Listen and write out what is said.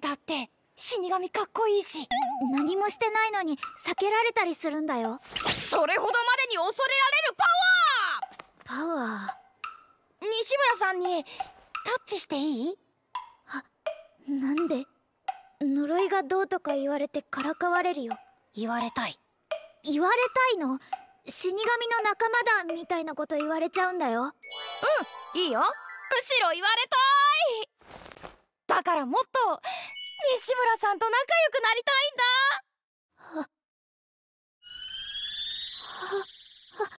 だって死神かっこいいし何もしてないのに避けられたりするんだよそれほどまでに恐れられるパワーパワー西村さんにタッチしていいあなんで呪いがどうとか言われてからかわれるよ言われたい言われたいの死神の仲間だみたいなこと言われちゃうんだようんいいよむしろ言われたいからもっと西村さんと仲良くなりたいんだはっ